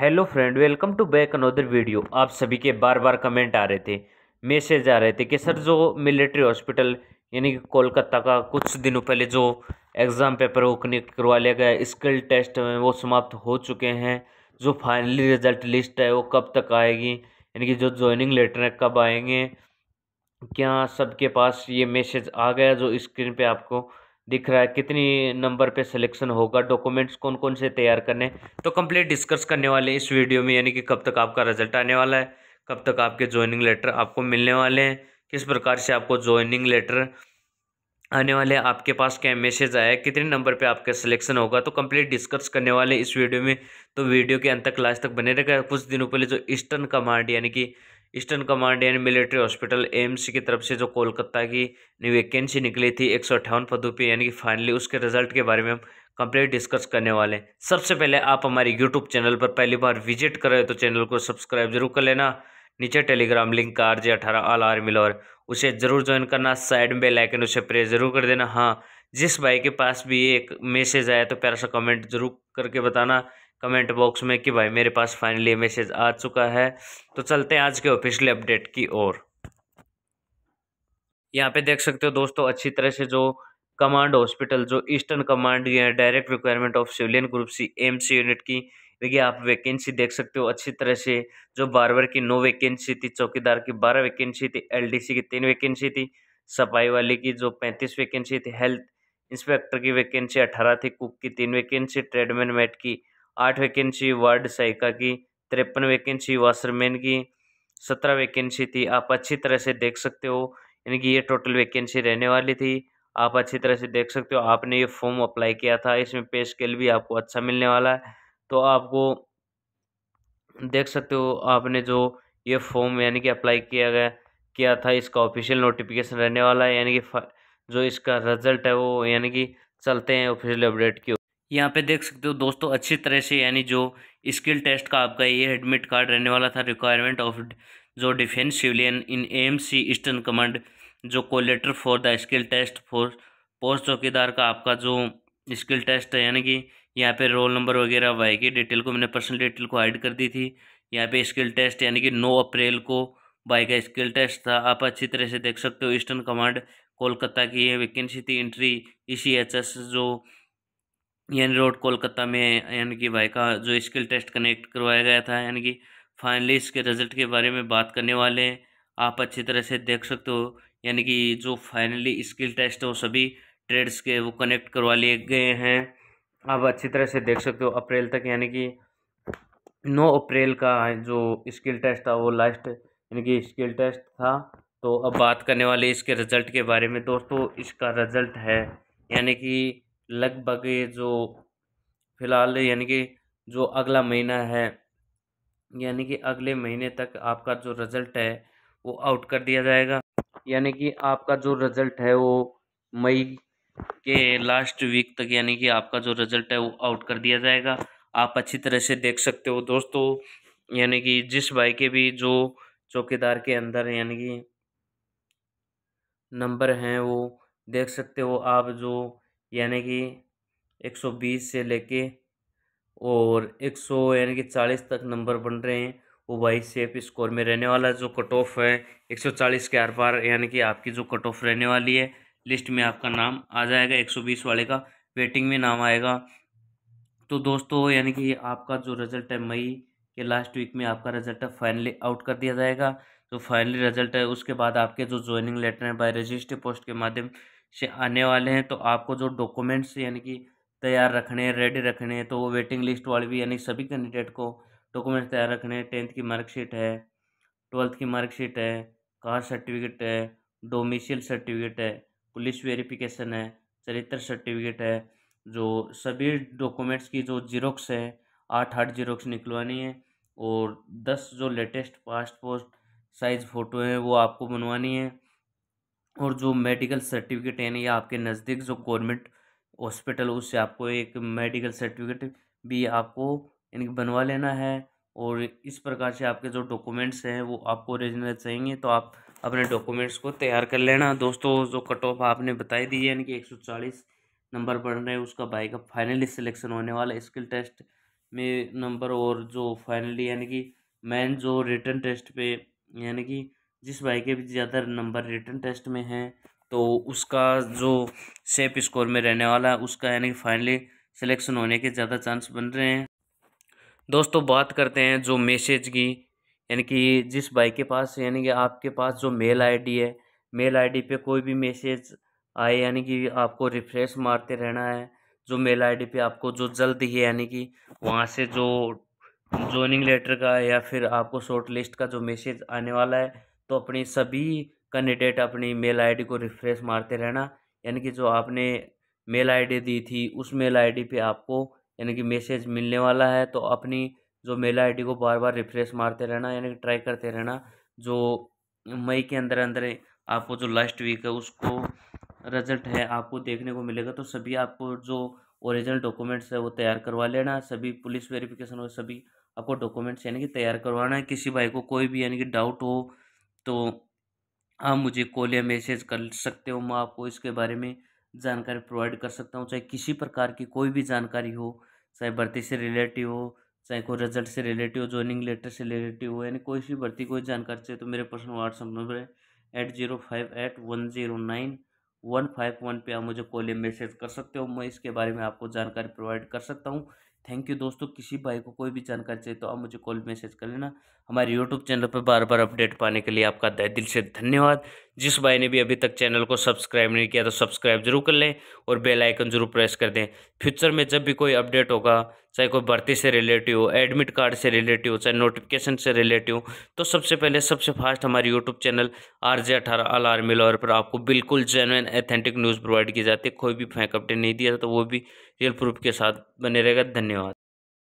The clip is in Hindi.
hello friend welcome to back another video आप सभी के बार बार कमेंट आ रहे थे मैसेज आ रहे थे कि सर जो मिलिट्री हॉस्पिटल यानी कि कोलकाता का कुछ दिनों पहले जो एग्ज़ाम पेपर वो कनेक्ट करवा लिया गया स्किल टेस्ट में वो समाप्त हो चुके हैं जो फाइनली रिजल्ट लिस्ट है वो कब तक आएगी यानी कि जो ज्वाइनिंग लेटर है कब आएंगे क्या सबके पास ये मैसेज आ गया जो स्क्रीन पर आपको दिख रहा है कितनी नंबर पे सिलेक्शन होगा डॉक्यूमेंट्स कौन कौन से तैयार करने तो कंप्लीट डिस्कस करने वाले इस वीडियो में यानी कि कब तक आपका रिजल्ट आने वाला है कब तक आपके ज्वाइनिंग लेटर आपको मिलने वाले हैं किस प्रकार से आपको ज्वाइनिंग लेटर आने वाले आपके पास क्या मैसेज आया कितने नंबर पे आपका सिलेक्शन होगा तो कंप्लीट डिस्कस करने वाले इस वीडियो में तो वीडियो के अंत तक लास्ट तक बने रहेगा कुछ दिनों पहले जो ईस्टर्न कमांड यानी कि eastern command and military hospital AIIMS की तरफ से जो कोलकाता की वैकेंसी निकली थी एक सौ अट्ठावन पदों पर यानी कि फाइनली उसके रिजल्ट के बारे में हम कंप्लीट डिस्कस करने वाले हैं सबसे पहले आप हमारे यूट्यूब चैनल पर पहली बार विजिट कर रहे हो तो चैनल को सब्सक्राइब जरूर कर लेना नीचे टेलीग्राम लिंक का आर जे अठारह आल मिल और उसे जरूर ज्वाइन करना साइड में बेल उसे प्रेस जरूर कर देना हाँ जिस भाई के पास भी एक मैसेज आया तो प्यारा सा कमेंट जरूर करके बताना कमेंट बॉक्स में कि भाई मेरे पास फाइनली मैसेज आ चुका है तो चलते हैं आज के ऑफिशियल अपडेट की ओर यहाँ पे देख सकते हो दोस्तों अच्छी तरह से जो कमांड हॉस्पिटल जो eastern command direct requirement of civilian group C M C unit की देखिए आप वैकेंसी देख सकते हो अच्छी तरह से जो बारबर की नौ वैकेंसी थी चौकीदार की बारह वैकेंसी थी एलडीसी की तीन वैकेंसी थी सफाई वाले की जो पैंतीस वैकेंसी थी हेल्थ इंस्पेक्टर की वैकेंसी अठारह थी कुक की तीन वैकेंसी ट्रेडमैन मेट की आठ वैकेंसी वार्ड सहायिका की तिरपन वैकेंसी वाशरमैन की सत्रह वैकेंसी थी आप अच्छी तरह से देख सकते हो इनकी ये टोटल वैकेंसी रहने वाली थी आप अच्छी तरह से देख सकते हो आपने ये फॉर्म अप्लाई किया था इसमें पे स्केल भी आपको अच्छा मिलने वाला है तो आपको देख सकते हो आपने जो ये फॉर्म यानी कि अप्लाई किया गया किया था इसका ऑफिशियल नोटिफिकेशन रहने वाला है यानी कि जो इसका रिजल्ट है वो यानी कि चलते हैं ऑफिशियल अपडेट की यहाँ पे देख सकते हो दोस्तों अच्छी तरह से यानी जो स्किल टेस्ट का आपका ये एडमिट कार्ड रहने वाला था रिक्वायरमेंट ऑफ जो defence civilian in M C eastern command जो कोलेटर for the skill test for post चौकीदार का आपका जो स्किल टेस्ट है यानी कि यहाँ पे रोल नंबर वगैरह वाई की डिटेल को मैंने पर्सनल डिटेल को ऐड कर दी थी यहाँ पे स्किल टेस्ट यानी कि नौ अप्रैल को बाई का स्किल टेस्ट था आप अच्छी तरह से देख सकते हो ईस्टर्न कमांड कोलकाता की ये वैकेंसी थी entry E C H S जो यानी रोड कोलकाता में यानी कि भाई का जो स्किल टेस्ट कनेक्ट करवाया गया था यानी कि फाइनली इसके रिजल्ट के बारे में बात करने वाले हैं आप अच्छी तरह से देख सकते हो यानी कि जो फाइनली स्किल टेस्ट है वो सभी ट्रेड्स के वो कनेक्ट करवा लिए गए हैं आप अच्छी तरह से देख सकते हो अप्रैल तक यानी कि नौ अप्रैल का जो स्किल टेस्ट था वो लास्ट यानी कि स्किल टेस्ट था तो अब बात करने वाले इसके रिज़ल्ट के बारे में दोस्तों इसका रिज़ल्ट है यानी कि लगभग ये जो फ़िलहाल यानी कि जो अगला महीना है यानी कि अगले महीने तक आपका जो रिज़ल्ट है वो आउट कर दिया जाएगा यानी कि आपका जो रिज़ल्ट है वो मई के लास्ट वीक तक यानी कि आपका जो रिज़ल्ट है वो आउट कर दिया जाएगा आप अच्छी तरह से देख सकते हो दोस्तों यानी कि जिस भाई के भी जो चौकीदार के अंदर यानी कि नंबर हैं वो देख सकते हो आप जो यानी कि 120 से लेके और 100 यानी कि 40 तक नंबर बन रहे हैं वो वाई सेफ स्कोर में रहने वाला जो कट ऑफ है 140 के आर पार यानी कि आपकी जो कट ऑफ रहने वाली है लिस्ट में आपका नाम आ जाएगा 120 वाले का वेटिंग में नाम आएगा तो दोस्तों यानी कि आपका जो रिज़ल्ट है मई के लास्ट वीक में आपका रिज़ल्ट है फाइनली आउट कर दिया जाएगा जो फाइनली रिजल्ट है उसके बाद आपके जो ज्वाइनिंग लेटर हैं बाय रजिस्ट्री पोस्ट के माध्यम से आने वाले हैं तो आपको जो डॉक्यूमेंट्स यानी कि तैयार रखने हैं रेडी रखने हैं तो वो वेटिंग लिस्ट वाले भी यानी सभी कैंडिडेट को डॉक्यूमेंट्स तैयार रखने हैं टेंथ की मार्कशीट है ट्वेल्थ की मार्कशीट है कास्ट सर्टिफिकेट है डोमिशियल सर्टिफिकेट है पुलिस वेरिफिकेशन है चरित्र सर्टिफिकेट है जो सभी डॉक्यूमेंट्स की जो जीरोक्स है आठ आठ जीरोक्स निकलवानी है और दस जो लेटेस्ट पासपोर्ट साइज़ फ़ोटो है वो आपको बनवानी है और जो मेडिकल सर्टिफिकेट है ना या आपके नज़दीक जो गवर्नमेंट हॉस्पिटल उससे आपको एक मेडिकल सर्टिफिकेट भी आपको यानी बनवा लेना है और इस प्रकार से आपके जो डॉक्यूमेंट्स हैं वो आपको ओरिजिनल चाहिए तो आप अपने डॉक्यूमेंट्स को तैयार कर लेना दोस्तों जो कट ऑफ आपने बताई दी है यानी कि एक सौ चालीस नंबर बढ़ रहे हैं उसका भाई का फाइनली सिलेक्शन होने वाला स्किल टेस्ट में नंबर और जो फाइनली यानी कि मैन जो रिटर्न टेस्ट पे यानी कि जिस भाई के भी ज़्यादा नंबर रिटर्न टेस्ट में हैं तो उसका जो सेप स्कोर में रहने वाला है उसका यानी कि फाइनली सिलेक्शन होने के ज़्यादा चांस बन रहे हैं दोस्तों बात करते हैं जो मैसेज की यानी कि जिस भाई के पास यानी कि आपके पास जो मेल आईडी है मेल आईडी पे कोई भी मैसेज आए यानी कि आपको रिफ्रेश मारते रहना है जो मेल आईडी पे आपको जो जल्द ही यानी कि वहाँ से जो जॉइनिंग लेटर का या फिर आपको शॉर्ट लिस्ट का जो मैसेज आने वाला है तो अपनी सभी कैंडिडेट अपनी मेल आईडी को रिफ़्रेश मारते रहना यानी कि जो आपने मेल आईडी दी थी उस मेल आईडी पे आपको यानी कि मैसेज मिलने वाला है तो अपनी जो मेल आईडी को बार बार रिफ़्रेश मारते रहना यानी कि ट्राई करते रहना जो मई के अंदर अंदर आपको जो लास्ट वीक है उसको रिजल्ट है आपको देखने को मिलेगा तो सभी आपको जो ओरिजिनल डॉक्यूमेंट्स है वो तैयार करवा लेना सभी पुलिस वेरिफिकेशन हो सभी आपको डॉक्यूमेंट्स यानी कि तैयार करवाना है किसी भाई को कोई भी यानी कि डाउट हो तो आप मुझे कॉल या मैसेज कर सकते हो मैं आपको इसके बारे में जानकारी प्रोवाइड कर सकता हूँ चाहे किसी प्रकार की कोई भी जानकारी हो चाहे भर्ती से रिलेटिव हो चाहे कोई रिजल्ट से रिलेटिव हो ज्वाइनिंग लेटर से रिलेटिव हो यानी कोई भी भर्ती कोई जानकारी चाहिए तो मेरे पर्सनल व्हाट्सअप नंबर है eight zero five eight one zero nine one five one पर आप मुझे कॉल या मैसेज कर सकते हो मैं इसके बारे में आपको जानकारी प्रोवाइड कर सकता हूँ थैंक यू दोस्तों किसी भाई को कोई भी जानकारी चाहिए तो आप मुझे कॉल मैसेज कर लेना हमारे यूट्यूब चैनल पर बार बार अपडेट पाने के लिए आपका दिल से धन्यवाद जिस भाई ने भी अभी तक चैनल को सब्सक्राइब नहीं किया तो सब्सक्राइब जरूर कर लें और बेल आइकन जरूर प्रेस कर दें फ्यूचर में जब भी कोई अपडेट होगा चाहे कोई भर्ती से रिलेटिव हो एडमिट कार्ड से रिलेटिव हो चाहे नोटिफिकेशन से रिलेटिव हो तो सबसे पहले सबसे फास्ट हमारे यूट्यूब चैनल आर जे अठारह आर्मी लॉर पर आपको बिल्कुल जेनुअन एथेंटिक न्यूज़ प्रोवाइड की जाती है कोई भी फेंक अपडेट नहीं दिया तो वो भी रियल प्रूफ के साथ बने रहेगा धन्यवाद